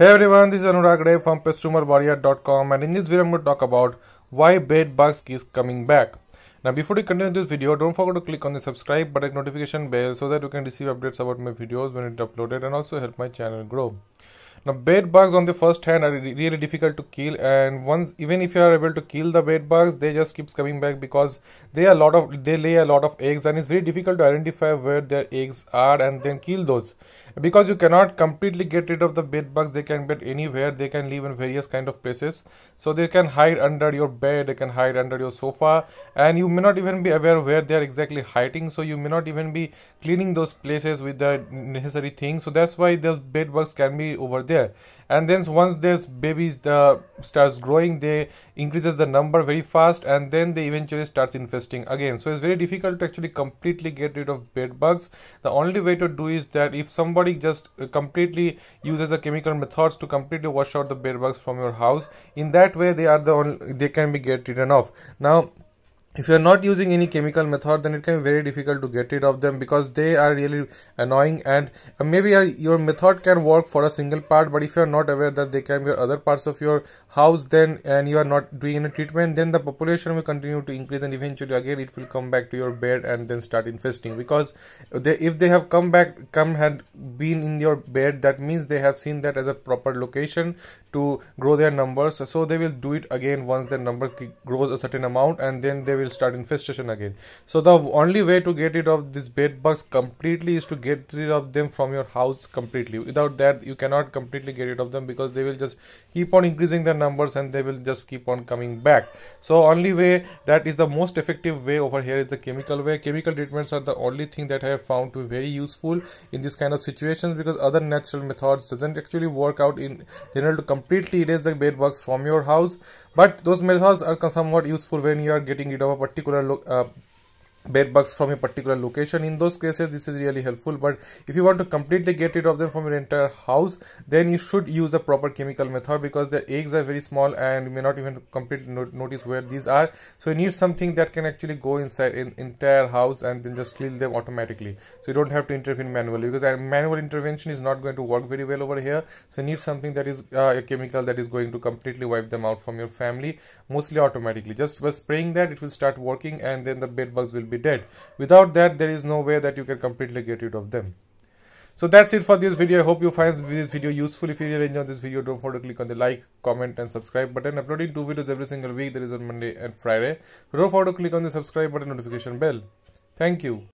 Hey everyone, this is Anurag Ray from PestumerWarrior.com and in this video I'm going to talk about why bed bugs is coming back. Now before we continue this video, don't forget to click on the subscribe button notification bell so that you can receive updates about my videos when it's uploaded and also help my channel grow. Now bed bugs on the first hand are really difficult to kill and once even if you are able to kill the bed bugs they just keeps coming back because they are a lot of they lay a lot of eggs and it's very difficult to identify where their eggs are and then kill those because you cannot completely get rid of the bed bugs they can get anywhere they can live in various kind of places so they can hide under your bed they can hide under your sofa and you may not even be aware where they are exactly hiding so you may not even be cleaning those places with the necessary things so that's why the bed bugs can be over there there and then once their babies uh, starts growing they increases the number very fast and then they eventually starts infesting again so it's very difficult to actually completely get rid of bed bugs the only way to do is that if somebody just uh, completely uses the chemical methods to completely wash out the bed bugs from your house in that way they are the only they can be get rid of now if you are not using any chemical method then it can be very difficult to get rid of them because they are really annoying and uh, maybe your method can work for a single part but if you are not aware that they can be other parts of your house then and you are not doing any treatment then the population will continue to increase and eventually again it will come back to your bed and then start infesting because they, if they have come back come had been in your bed that means they have seen that as a proper location to grow their numbers so they will do it again once their number grows a certain amount and then they will will start infestation again. So the only way to get rid of these bed bugs completely is to get rid of them from your house completely. Without that, you cannot completely get rid of them because they will just keep on increasing their numbers and they will just keep on coming back. So only way that is the most effective way over here is the chemical way. Chemical treatments are the only thing that I have found to be very useful in this kind of situations because other natural methods doesn't actually work out in general to completely erase the bed bugs from your house. But those methods are somewhat useful when you are getting rid of particular uh, bed bugs from a particular location in those cases this is really helpful but if you want to completely get rid of them from your entire house then you should use a proper chemical method because the eggs are very small and you may not even completely notice where these are so you need something that can actually go inside in entire house and then just kill them automatically so you don't have to intervene manually because uh, manual intervention is not going to work very well over here so you need something that is uh, a chemical that is going to completely wipe them out from your family mostly automatically just by spraying that it will start working and then the bed bugs will be dead. Without that, there is no way that you can completely get rid of them. So that's it for this video. I hope you find this video useful. If you really enjoyed this video, don't forget to click on the like, comment and subscribe button. Uploading two videos every single week. That is on Monday and Friday. So don't forget to click on the subscribe button notification bell. Thank you.